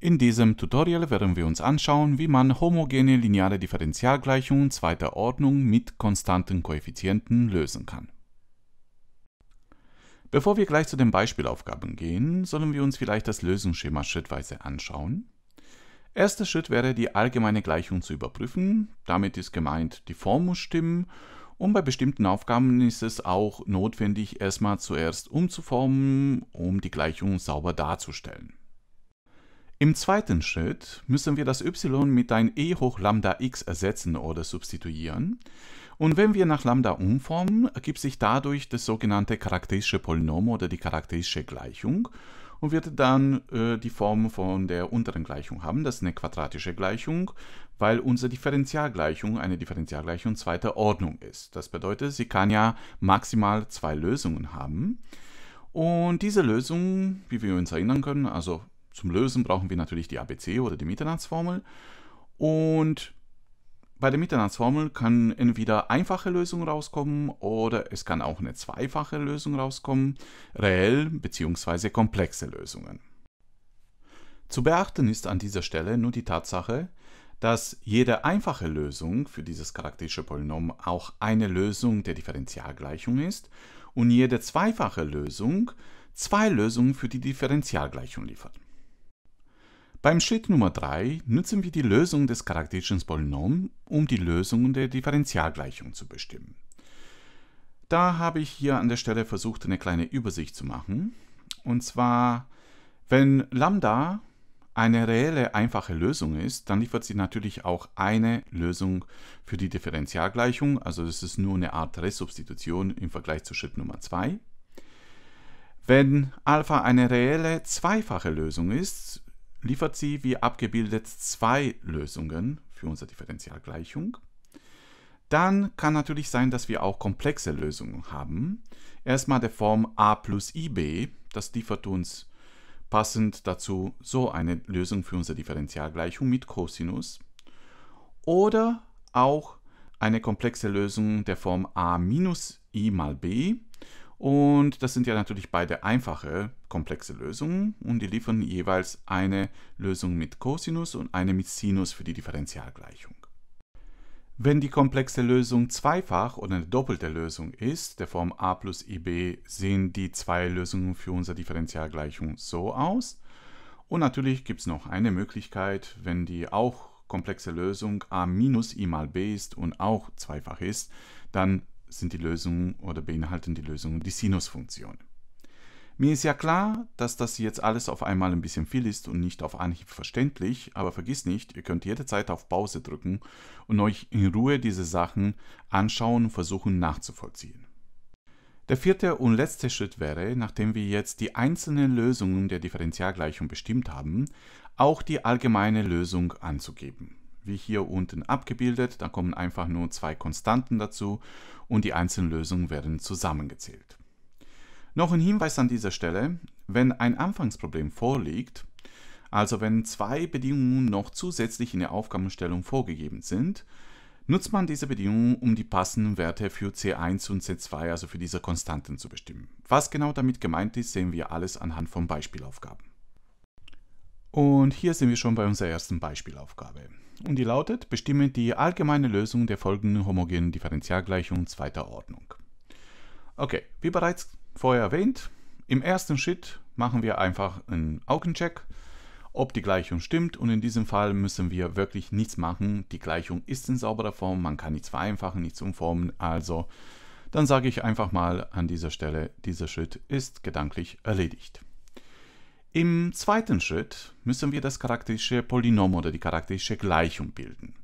In diesem Tutorial werden wir uns anschauen, wie man homogene lineare Differentialgleichungen zweiter Ordnung mit konstanten Koeffizienten lösen kann. Bevor wir gleich zu den Beispielaufgaben gehen, sollen wir uns vielleicht das Lösungsschema schrittweise anschauen. Erster Schritt wäre, die allgemeine Gleichung zu überprüfen. Damit ist gemeint, die Form muss stimmen und bei bestimmten Aufgaben ist es auch notwendig, erstmal zuerst umzuformen, um die Gleichung sauber darzustellen. Im zweiten Schritt müssen wir das y mit ein e hoch lambda x ersetzen oder substituieren. Und wenn wir nach lambda umformen, ergibt sich dadurch das sogenannte charakteristische Polynom oder die charakteristische Gleichung und wird dann äh, die Form von der unteren Gleichung haben. Das ist eine quadratische Gleichung, weil unsere Differentialgleichung eine Differentialgleichung zweiter Ordnung ist. Das bedeutet, sie kann ja maximal zwei Lösungen haben. Und diese Lösung, wie wir uns erinnern können, also zum Lösen brauchen wir natürlich die ABC oder die Mitternatsformel. Und bei der Mitternatsformel kann entweder einfache Lösung rauskommen oder es kann auch eine zweifache Lösung rauskommen, reell bzw. komplexe Lösungen. Zu beachten ist an dieser Stelle nur die Tatsache, dass jede einfache Lösung für dieses charakteristische Polynom auch eine Lösung der Differentialgleichung ist und jede zweifache Lösung zwei Lösungen für die Differentialgleichung liefert. Beim Schritt Nummer 3 nutzen wir die Lösung des charakteristischen Polynoms, um die Lösung der Differentialgleichung zu bestimmen. Da habe ich hier an der Stelle versucht, eine kleine Übersicht zu machen. Und zwar, wenn Lambda eine reelle, einfache Lösung ist, dann liefert sie natürlich auch eine Lösung für die Differentialgleichung. Also das ist nur eine Art Resubstitution im Vergleich zu Schritt Nummer 2. Wenn Alpha eine reelle zweifache Lösung ist, liefert sie, wie abgebildet, zwei Lösungen für unsere Differentialgleichung. Dann kann natürlich sein, dass wir auch komplexe Lösungen haben. Erstmal der Form a plus ib, das liefert uns passend dazu so eine Lösung für unsere Differentialgleichung mit Cosinus. Oder auch eine komplexe Lösung der Form a minus i mal b. Und das sind ja natürlich beide einfache, komplexe Lösungen und die liefern jeweils eine Lösung mit Cosinus und eine mit Sinus für die Differentialgleichung. Wenn die komplexe Lösung zweifach oder eine doppelte Lösung ist, der Form a plus ib, sehen die zwei Lösungen für unsere Differentialgleichung so aus. Und natürlich gibt es noch eine Möglichkeit, wenn die auch komplexe Lösung a minus i mal b ist und auch zweifach ist, dann sind die Lösungen oder beinhalten die Lösungen die Sinusfunktion. Mir ist ja klar, dass das jetzt alles auf einmal ein bisschen viel ist und nicht auf Anhieb verständlich, aber vergiss nicht, ihr könnt jederzeit auf Pause drücken und euch in Ruhe diese Sachen anschauen und versuchen nachzuvollziehen. Der vierte und letzte Schritt wäre, nachdem wir jetzt die einzelnen Lösungen der Differentialgleichung bestimmt haben, auch die allgemeine Lösung anzugeben wie hier unten abgebildet. Da kommen einfach nur zwei Konstanten dazu und die einzelnen Lösungen werden zusammengezählt. Noch ein Hinweis an dieser Stelle, wenn ein Anfangsproblem vorliegt, also wenn zwei Bedingungen noch zusätzlich in der Aufgabenstellung vorgegeben sind, nutzt man diese Bedingungen, um die passenden Werte für C1 und C2, also für diese Konstanten, zu bestimmen. Was genau damit gemeint ist, sehen wir alles anhand von Beispielaufgaben. Und hier sind wir schon bei unserer ersten Beispielaufgabe und die lautet, bestimme die allgemeine Lösung der folgenden homogenen Differentialgleichung zweiter Ordnung. Okay, wie bereits vorher erwähnt, im ersten Schritt machen wir einfach einen Augencheck, ob die Gleichung stimmt und in diesem Fall müssen wir wirklich nichts machen. Die Gleichung ist in sauberer Form, man kann nichts vereinfachen, nichts umformen, also dann sage ich einfach mal an dieser Stelle, dieser Schritt ist gedanklich erledigt. Im zweiten Schritt müssen wir das charakteristische Polynom oder die charakteristische Gleichung bilden.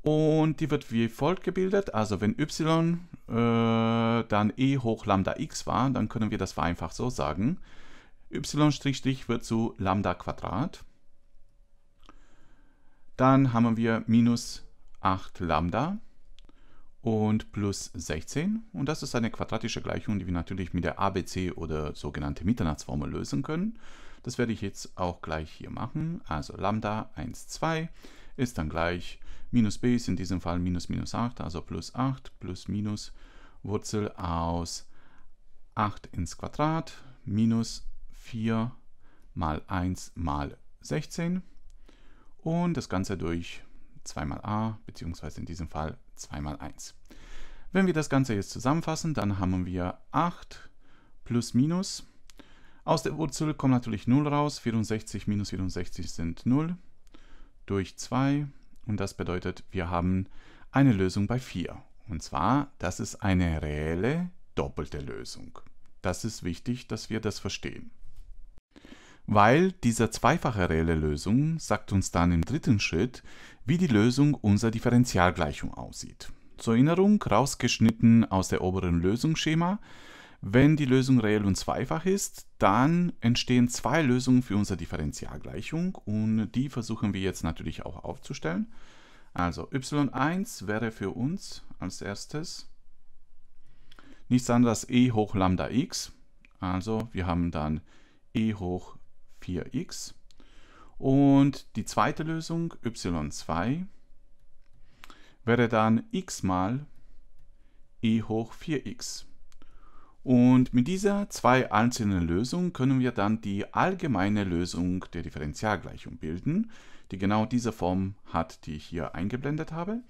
Und die wird wie folgt gebildet. Also wenn y äh, dann e hoch lambda x war, dann können wir das vereinfacht so sagen. y' wird zu lambda Quadrat. Dann haben wir minus 8 lambda und plus 16. Und das ist eine quadratische Gleichung, die wir natürlich mit der ABC oder sogenannte Mitternachtsformel lösen können. Das werde ich jetzt auch gleich hier machen. Also Lambda 1, 2 ist dann gleich minus b ist in diesem Fall minus minus 8, also plus 8 plus minus Wurzel aus 8 ins Quadrat minus 4 mal 1 mal 16 und das Ganze durch 2 mal a, beziehungsweise in diesem Fall 2 mal 1. Wenn wir das Ganze jetzt zusammenfassen, dann haben wir 8 plus minus. Aus der Wurzel kommt natürlich 0 raus, 64 minus 64 sind 0 durch 2 und das bedeutet, wir haben eine Lösung bei 4. Und zwar, das ist eine reelle doppelte Lösung. Das ist wichtig, dass wir das verstehen weil dieser zweifache reelle Lösung sagt uns dann im dritten Schritt, wie die Lösung unserer Differentialgleichung aussieht. Zur Erinnerung, rausgeschnitten aus der oberen Lösungsschema, wenn die Lösung reell und zweifach ist, dann entstehen zwei Lösungen für unsere Differentialgleichung und die versuchen wir jetzt natürlich auch aufzustellen. Also y1 wäre für uns als erstes nichts anderes e hoch lambda x. Also wir haben dann e hoch 4x. Und die zweite Lösung, y2, wäre dann x mal e hoch 4x. Und mit dieser zwei einzelnen Lösung können wir dann die allgemeine Lösung der Differentialgleichung bilden, die genau diese Form hat, die ich hier eingeblendet habe.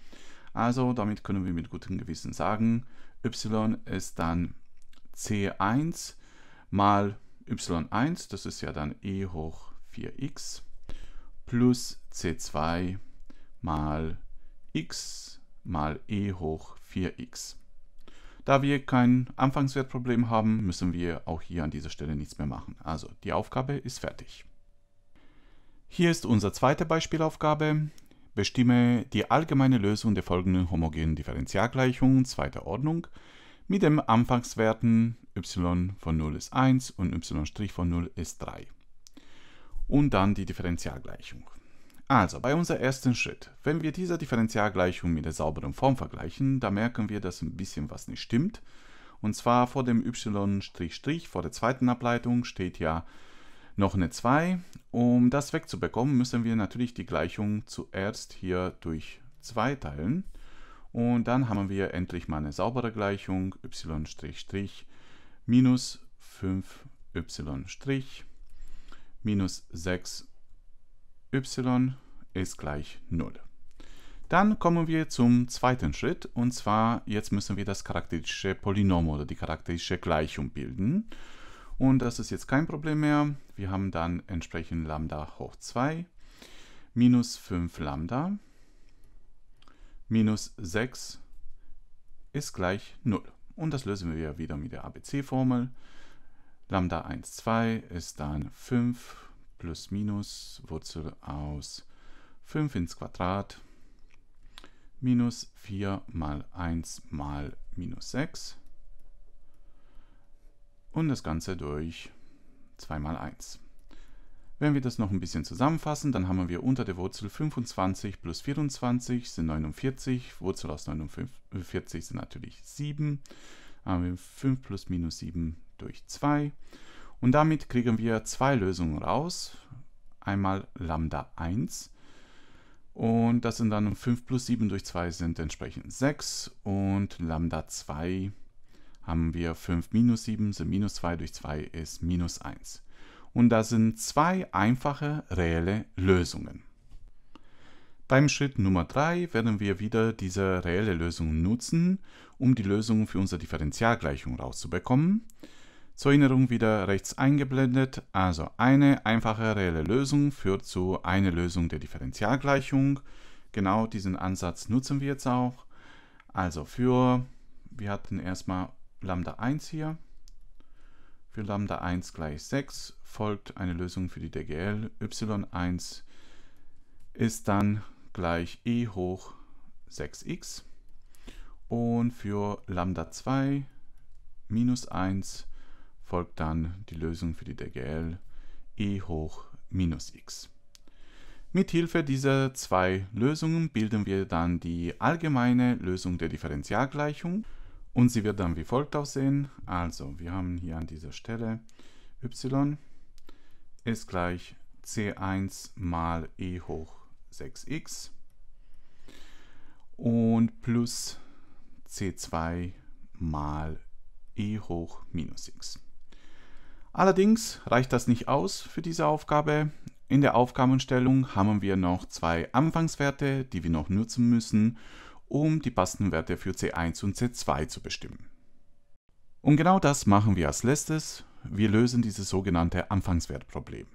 Also damit können wir mit gutem Gewissen sagen, y ist dann c1 mal y1, das ist ja dann e hoch 4x, plus c2 mal x mal e hoch 4x. Da wir kein Anfangswertproblem haben, müssen wir auch hier an dieser Stelle nichts mehr machen. Also die Aufgabe ist fertig. Hier ist unsere zweite Beispielaufgabe. Bestimme die allgemeine Lösung der folgenden homogenen Differentialgleichung zweiter Ordnung mit den Anfangswerten y von 0 ist 1 und y' von 0 ist 3. Und dann die Differentialgleichung. Also, bei unserem ersten Schritt, wenn wir diese Differentialgleichung mit der sauberen Form vergleichen, da merken wir, dass ein bisschen was nicht stimmt. Und zwar vor dem y' vor der zweiten Ableitung steht ja noch eine 2. Um das wegzubekommen, müssen wir natürlich die Gleichung zuerst hier durch 2 teilen. Und dann haben wir endlich mal eine saubere Gleichung y' minus 5y' minus 6y ist gleich 0. Dann kommen wir zum zweiten Schritt und zwar jetzt müssen wir das charakteristische Polynom oder die charakteristische Gleichung bilden. Und das ist jetzt kein Problem mehr. Wir haben dann entsprechend Lambda hoch 2 minus 5 Lambda minus 6 ist gleich 0. Und das lösen wir wieder mit der ABC-Formel. Lambda 1, 2 ist dann 5 plus minus Wurzel aus 5 ins Quadrat minus 4 mal 1 mal minus 6 und das Ganze durch 2 mal 1. Wenn wir das noch ein bisschen zusammenfassen, dann haben wir unter der Wurzel 25 plus 24 sind 49, Wurzel aus 49 sind natürlich 7, haben wir 5 plus minus 7 durch 2 und damit kriegen wir zwei Lösungen raus, einmal Lambda 1 und das sind dann 5 plus 7 durch 2 sind entsprechend 6 und Lambda 2 haben wir 5 minus 7 sind minus 2 durch 2 ist minus 1 und das sind zwei einfache reelle Lösungen. Beim Schritt Nummer 3 werden wir wieder diese reelle Lösung nutzen, um die Lösung für unsere Differentialgleichung rauszubekommen. Zur Erinnerung wieder rechts eingeblendet, also eine einfache reelle Lösung führt zu einer Lösung der Differentialgleichung. Genau diesen Ansatz nutzen wir jetzt auch. Also für, wir hatten erstmal Lambda 1 hier, für Lambda 1 gleich 6 folgt eine Lösung für die DGL. y1 ist dann gleich e hoch 6x. Und für Lambda 2 minus 1 folgt dann die Lösung für die DGL e hoch minus x. Mit Hilfe dieser zwei Lösungen bilden wir dann die allgemeine Lösung der Differentialgleichung. Und sie wird dann wie folgt aussehen. Also, wir haben hier an dieser Stelle y ist gleich c1 mal e hoch 6x und plus c2 mal e hoch minus x. Allerdings reicht das nicht aus für diese Aufgabe. In der Aufgabenstellung haben wir noch zwei Anfangswerte, die wir noch nutzen müssen um die passenden Werte für C1 und C2 zu bestimmen. Und genau das machen wir als letztes. Wir lösen dieses sogenannte Anfangswertproblem.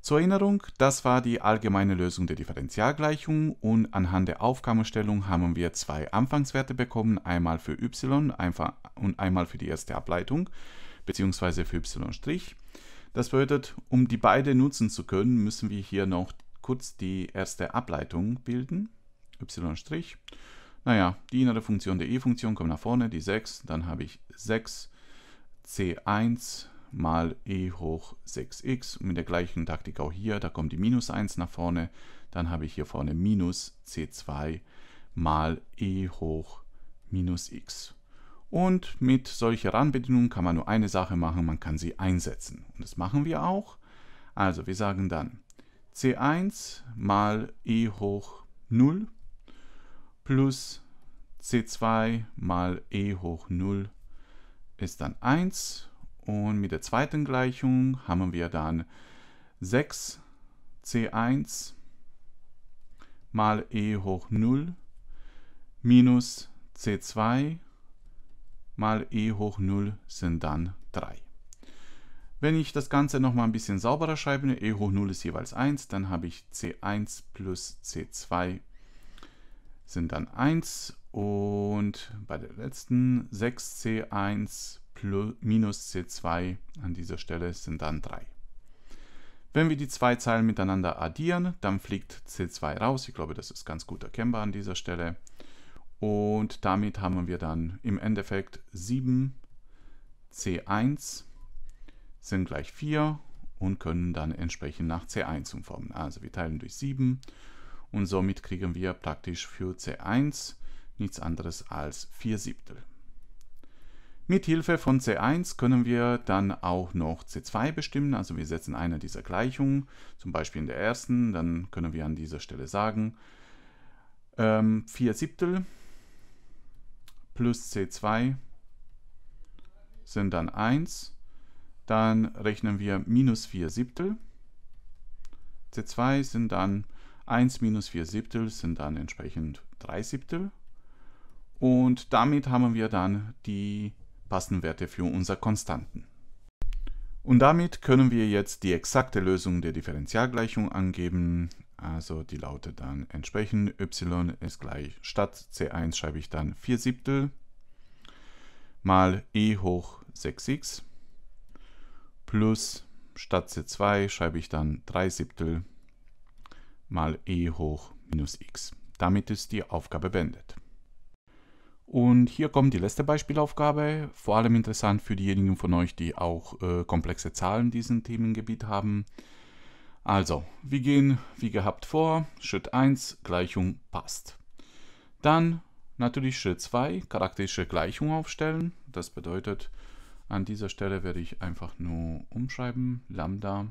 Zur Erinnerung, das war die allgemeine Lösung der Differentialgleichung und anhand der Aufgabenstellung haben wir zwei Anfangswerte bekommen, einmal für y einfach und einmal für die erste Ableitung, beziehungsweise für y'. Das bedeutet, um die beide nutzen zu können, müssen wir hier noch kurz die erste Ableitung bilden y'. Naja, die innere Funktion der e-Funktion kommt nach vorne, die 6. Dann habe ich 6 c1 mal e hoch 6x. Und mit der gleichen Taktik auch hier, da kommt die minus 1 nach vorne. Dann habe ich hier vorne minus c2 mal e hoch minus x. Und mit solcher Randbedingungen kann man nur eine Sache machen, man kann sie einsetzen. Und das machen wir auch. Also wir sagen dann c1 mal e hoch 0 plus c2 mal e hoch 0 ist dann 1 und mit der zweiten Gleichung haben wir dann 6 c1 mal e hoch 0 minus c2 mal e hoch 0 sind dann 3. Wenn ich das Ganze nochmal ein bisschen sauberer schreibe, e hoch 0 ist jeweils 1, dann habe ich c1 plus c2 sind dann 1 und bei der letzten 6c1 plus, minus c2 an dieser Stelle sind dann 3. Wenn wir die zwei Zeilen miteinander addieren, dann fliegt c2 raus. Ich glaube, das ist ganz gut erkennbar an dieser Stelle. Und damit haben wir dann im Endeffekt 7 c1 sind gleich 4 und können dann entsprechend nach c1 umformen. Also wir teilen durch 7 und somit kriegen wir praktisch für C1 nichts anderes als 4 Siebtel. Mit Hilfe von C1 können wir dann auch noch C2 bestimmen, also wir setzen eine dieser Gleichungen, zum Beispiel in der ersten, dann können wir an dieser Stelle sagen, ähm, 4 Siebtel plus C2 sind dann 1, dann rechnen wir minus 4 Siebtel, C2 sind dann 1 minus 4 Siebtel sind dann entsprechend 3 Siebtel. Und damit haben wir dann die passenden Werte für unser Konstanten. Und damit können wir jetzt die exakte Lösung der Differentialgleichung angeben. Also die lautet dann entsprechend y ist gleich, statt c1 schreibe ich dann 4 Siebtel mal e hoch 6x plus statt c2 schreibe ich dann 3 Siebtel mal e hoch minus x. Damit ist die Aufgabe beendet. Und hier kommt die letzte Beispielaufgabe, vor allem interessant für diejenigen von euch, die auch äh, komplexe Zahlen in diesem Themengebiet haben. Also, wir gehen wie gehabt vor, Schritt 1, Gleichung passt. Dann natürlich Schritt 2, charakteristische Gleichung aufstellen. Das bedeutet, an dieser Stelle werde ich einfach nur umschreiben, Lambda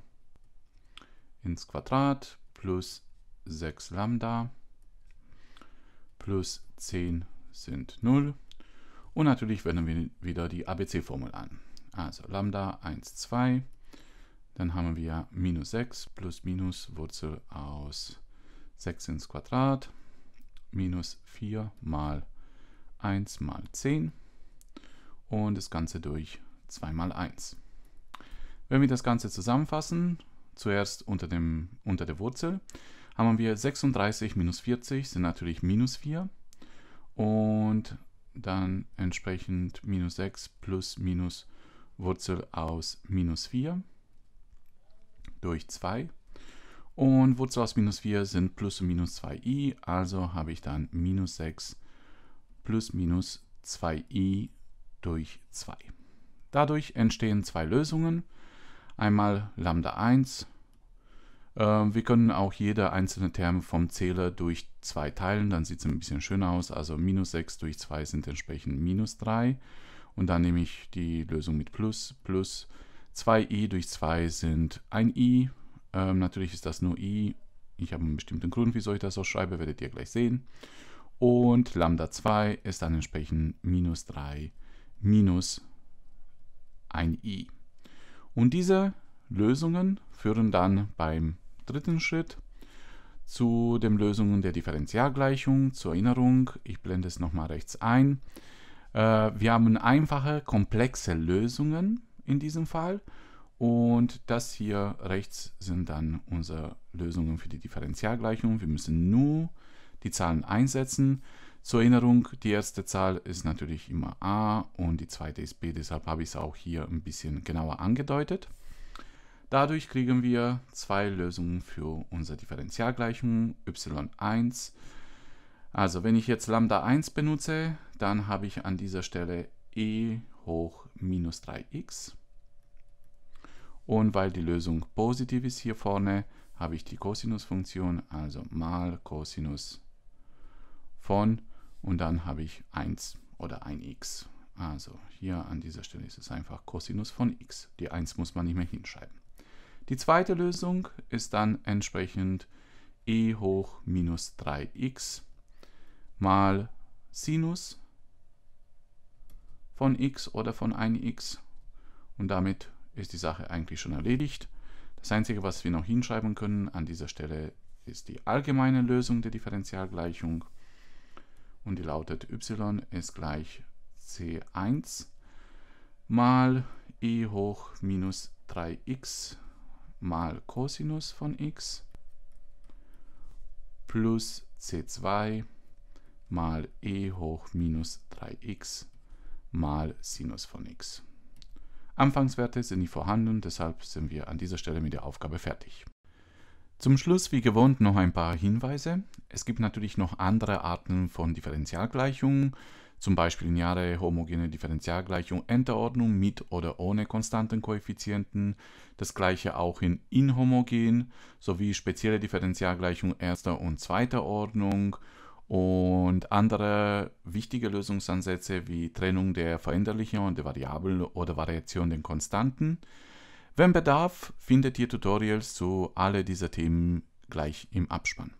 ins Quadrat plus 6 Lambda plus 10 sind 0. Und natürlich wenden wir wieder die ABC-Formel an. Also Lambda 1, 2. Dann haben wir minus 6 plus minus Wurzel aus 6 ins Quadrat minus 4 mal 1 mal 10 und das Ganze durch 2 mal 1. Wenn wir das Ganze zusammenfassen, zuerst unter, dem, unter der Wurzel, haben wir 36 minus 40 sind natürlich minus 4 und dann entsprechend minus 6 plus minus Wurzel aus minus 4 durch 2 und Wurzel aus minus 4 sind plus und minus 2i, also habe ich dann minus 6 plus minus 2i durch 2. Dadurch entstehen zwei Lösungen. Einmal Lambda 1 ähm, wir können auch jede einzelne Term vom Zähler durch 2 teilen, dann sieht es ein bisschen schöner aus. Also minus 6 durch 2 sind entsprechend minus 3. Und dann nehme ich die Lösung mit plus. Plus 2i durch 2 sind ein i. Ähm, natürlich ist das nur i. Ich habe einen bestimmten Grund, wieso ich das so schreibe, werdet ihr gleich sehen. Und Lambda 2 ist dann entsprechend minus 3 minus ein i. Und diese Lösungen führen dann beim dritten Schritt zu den Lösungen der Differentialgleichung. Zur Erinnerung, ich blende es nochmal rechts ein. Äh, wir haben einfache, komplexe Lösungen in diesem Fall und das hier rechts sind dann unsere Lösungen für die Differentialgleichung. Wir müssen nur die Zahlen einsetzen. Zur Erinnerung, die erste Zahl ist natürlich immer a und die zweite ist b, deshalb habe ich es auch hier ein bisschen genauer angedeutet. Dadurch kriegen wir zwei Lösungen für unsere Differentialgleichung y1. Also wenn ich jetzt Lambda 1 benutze, dann habe ich an dieser Stelle e hoch minus 3x. Und weil die Lösung positiv ist hier vorne, habe ich die Kosinusfunktion, also mal Cosinus von und dann habe ich 1 oder 1x. Also hier an dieser Stelle ist es einfach Cosinus von x. Die 1 muss man nicht mehr hinschreiben. Die zweite Lösung ist dann entsprechend e hoch minus 3x mal Sinus von x oder von 1x und damit ist die Sache eigentlich schon erledigt. Das Einzige, was wir noch hinschreiben können an dieser Stelle, ist die allgemeine Lösung der Differentialgleichung und die lautet y ist gleich c1 mal e hoch minus 3x mal Cosinus von x plus c2 mal e hoch minus 3x mal Sinus von x. Anfangswerte sind nicht vorhanden, deshalb sind wir an dieser Stelle mit der Aufgabe fertig. Zum Schluss, wie gewohnt, noch ein paar Hinweise. Es gibt natürlich noch andere Arten von Differentialgleichungen zum Beispiel lineare homogene Differentialgleichung Enterordnung mit oder ohne konstanten Koeffizienten, das gleiche auch in inhomogen sowie spezielle Differentialgleichung erster und zweiter Ordnung und andere wichtige Lösungsansätze wie Trennung der veränderlichen und der Variablen oder Variation der Konstanten. Wenn Bedarf, findet ihr Tutorials zu alle dieser Themen gleich im Abspann.